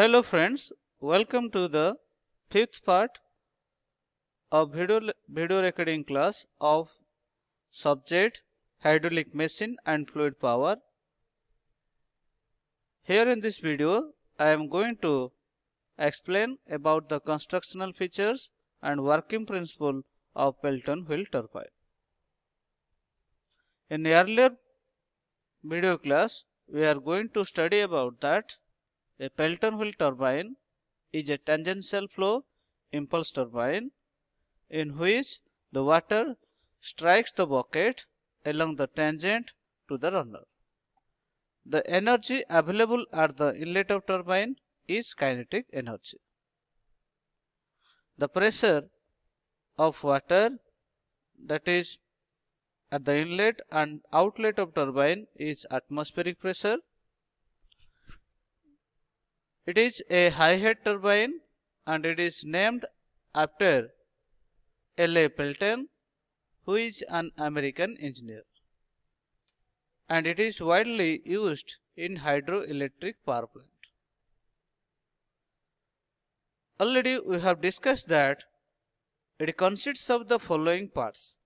Hello friends, welcome to the fifth part of video, video recording class of subject hydraulic machine and fluid power. Here in this video, I am going to explain about the constructional features and working principle of Pelton wheel turbine. In earlier video class, we are going to study about that a Pelton wheel turbine is a tangential flow impulse turbine in which the water strikes the bucket along the tangent to the runner. The energy available at the inlet of turbine is kinetic energy. The pressure of water that is at the inlet and outlet of turbine is atmospheric pressure it is a high head turbine and it is named after L.A. Pelton, who is an American engineer. And it is widely used in hydroelectric power plant. Already we have discussed that it consists of the following parts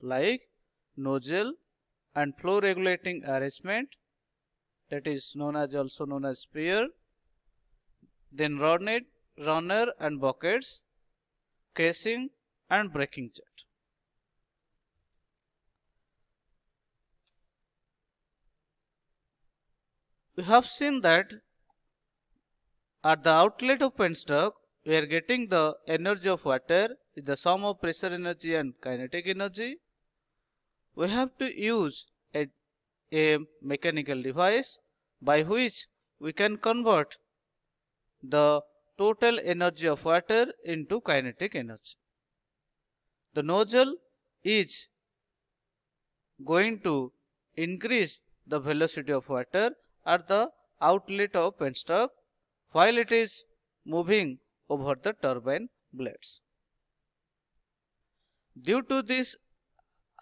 like nozzle and flow regulating arrangement that is known as also known as spear then runner, runner and buckets, casing and breaking jet. We have seen that at the outlet of penstock, we are getting the energy of water the sum of pressure energy and kinetic energy. We have to use a, a mechanical device by which we can convert the total energy of water into kinetic energy. The nozzle is going to increase the velocity of water at the outlet of penstock while it is moving over the turbine blades. Due to this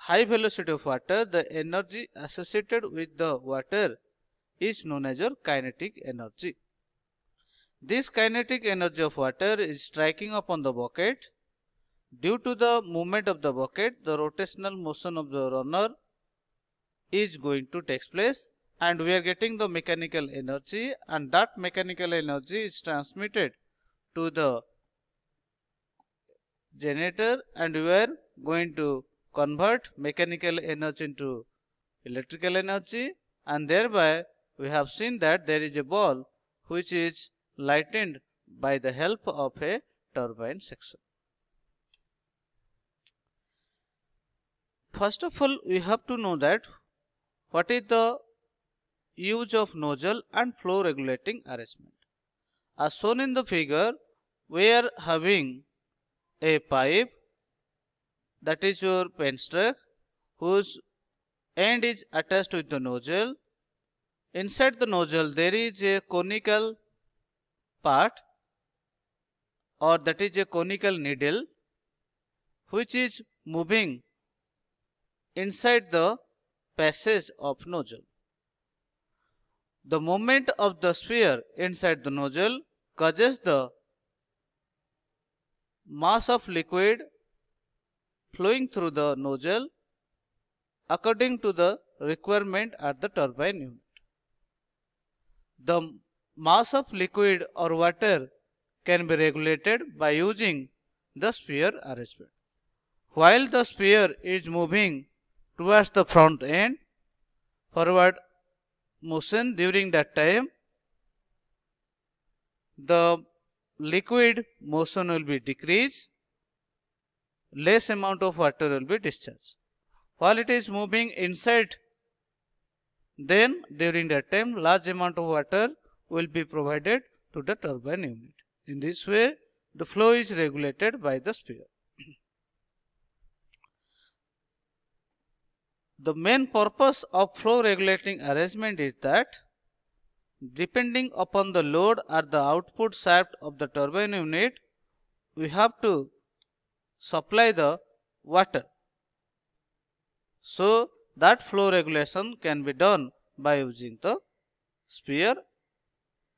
high velocity of water, the energy associated with the water is known as your kinetic energy. This kinetic energy of water is striking upon the bucket. Due to the movement of the bucket, the rotational motion of the runner is going to take place and we are getting the mechanical energy and that mechanical energy is transmitted to the generator and we are going to convert mechanical energy into electrical energy and thereby we have seen that there is a ball which is lightened by the help of a turbine section. First of all, we have to know that what is the use of nozzle and flow regulating arrangement. As shown in the figure, we are having a pipe that is your penstock whose end is attached with the nozzle. Inside the nozzle there is a conical part or that is a conical needle which is moving inside the passage of nozzle. The movement of the sphere inside the nozzle causes the mass of liquid flowing through the nozzle according to the requirement at the turbine unit. The mass of liquid or water can be regulated by using the sphere arrangement. While the sphere is moving towards the front end, forward motion during that time, the liquid motion will be decreased, less amount of water will be discharged. While it is moving inside, then during that time large amount of water will be provided to the turbine unit. In this way, the flow is regulated by the sphere. the main purpose of flow regulating arrangement is that depending upon the load or the output shaft of the turbine unit, we have to supply the water. So that flow regulation can be done by using the sphere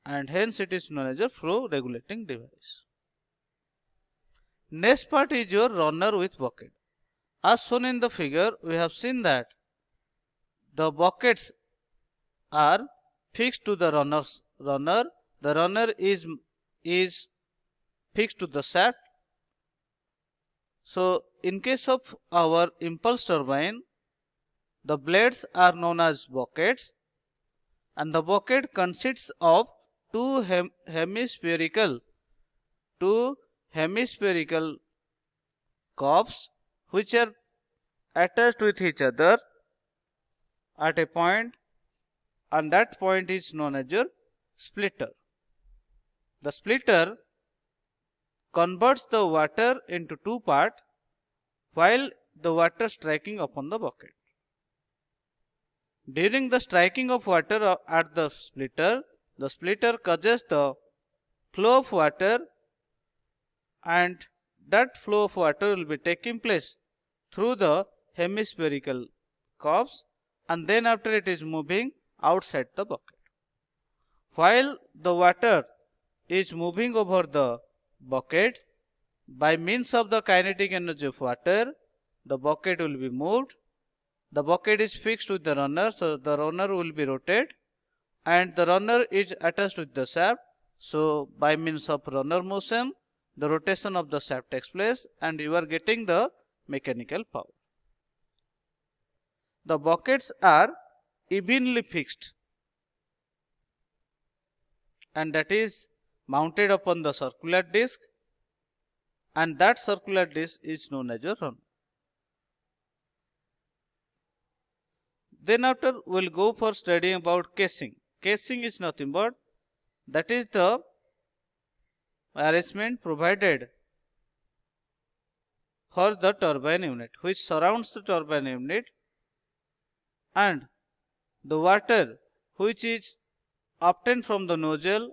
and hence it is known as a flow regulating device. Next part is your runner with bucket. As shown in the figure, we have seen that the buckets are fixed to the runner's runner. The runner is is fixed to the shaft. So, in case of our impulse turbine, the blades are known as buckets and the bucket consists of two hem hemispherical two hemispherical cups which are attached with each other at a point and that point is known as your splitter. The splitter converts the water into two part while the water striking upon the bucket. During the striking of water uh, at the splitter, the splitter causes the flow of water and that flow of water will be taking place through the hemispherical cups and then after it is moving outside the bucket. While the water is moving over the bucket by means of the kinetic energy of water the bucket will be moved the bucket is fixed with the runner so the runner will be rotated and the runner is attached with the shaft. So by means of runner motion, the rotation of the shaft takes place and you are getting the mechanical power. The buckets are evenly fixed and that is mounted upon the circular disc and that circular disc is known as a runner. Then after we will go for studying about casing. Casing is nothing but that is the arrangement provided for the turbine unit which surrounds the turbine unit and the water which is obtained from the nozzle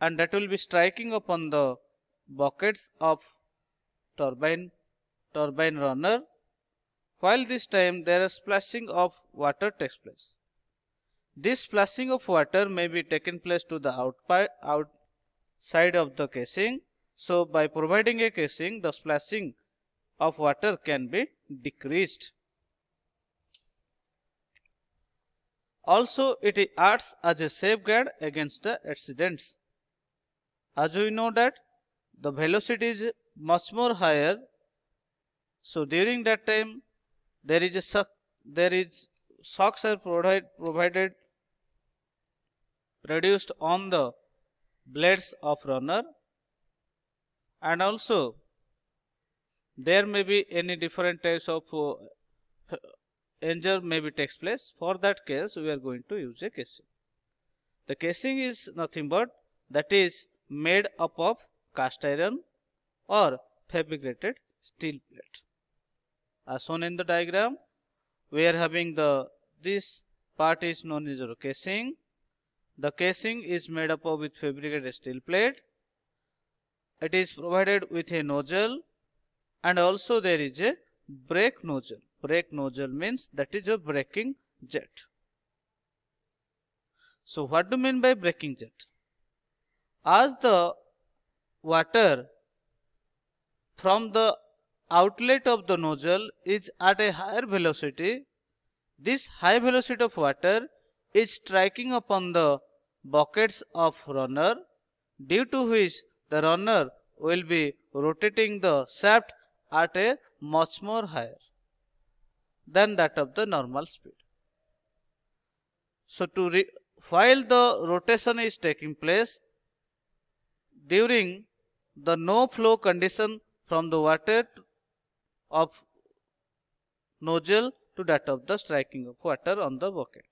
and that will be striking upon the buckets of turbine turbine runner while this time there is splashing of water takes place this splashing of water may be taken place to the outside of the casing. So by providing a casing, the splashing of water can be decreased. Also, it acts as a safeguard against the accidents. As we know that the velocity is much more higher, so during that time there is a there is shocks are provided provided reduced on the blades of runner and also there may be any different types of uh, injury may be takes place for that case we are going to use a casing the casing is nothing but that is made up of cast iron or fabricated steel plate as shown in the diagram we are having the this part is known as casing the casing is made up of with fabricated steel plate. It is provided with a nozzle and also there is a brake nozzle. Brake nozzle means that is a braking jet. So what do you mean by braking jet? As the water from the outlet of the nozzle is at a higher velocity, this high velocity of water is striking upon the buckets of runner due to which the runner will be rotating the shaft at a much more higher than that of the normal speed. So to while the rotation is taking place during the no flow condition from the water of nozzle to that of the striking of water on the bucket.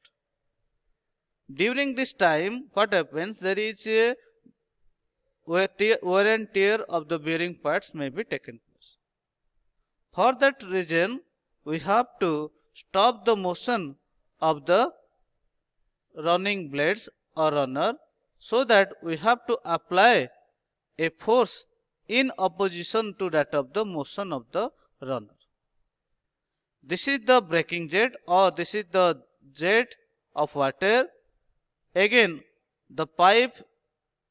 During this time, what happens? There is a wear and tear of the bearing parts may be taken place. For that reason, we have to stop the motion of the running blades or runner so that we have to apply a force in opposition to that of the motion of the runner. This is the braking jet or this is the jet of water Again, the pipe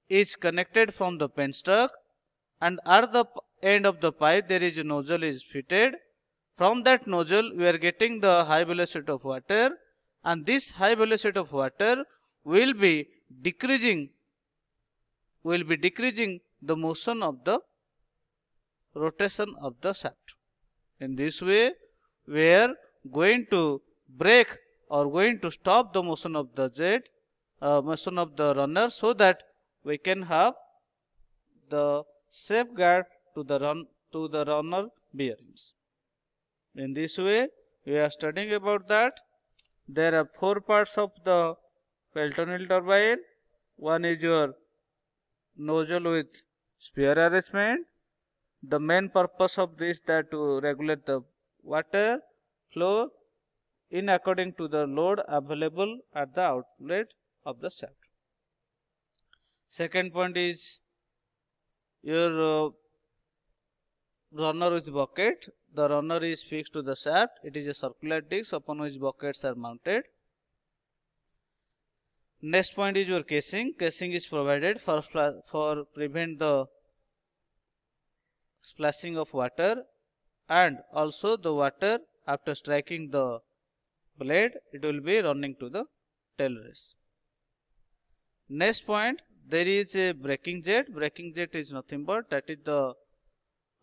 is connected from the penstock and at the end of the pipe there is a nozzle is fitted. From that nozzle we are getting the high velocity of water and this high velocity of water will be decreasing will be decreasing the motion of the rotation of the shaft. In this way we are going to break or going to stop the motion of the jet uh, motion of the runner so that we can have the safeguard to the run to the runner bearings. In this way, we are studying about that. There are four parts of the Pelton turbine. One is your nozzle with spear arrangement. The main purpose of this that to regulate the water flow in according to the load available at the outlet of the shaft. Second point is your uh, runner with bucket. The runner is fixed to the shaft. It is a circular disc upon which buckets are mounted. Next point is your casing. Casing is provided for for prevent the splashing of water and also the water after striking the blade it will be running to the tail race. Next point, there is a breaking jet. Breaking jet is nothing but that is the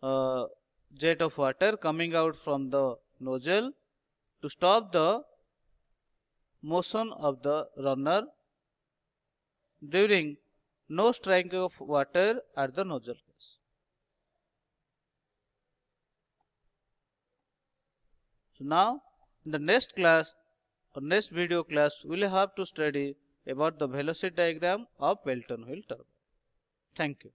uh, jet of water coming out from the nozzle to stop the motion of the runner during no strike of water at the nozzle case. So now in the next class or next video class we will have to study about the velocity diagram of Welton wheel turbine. Thank you.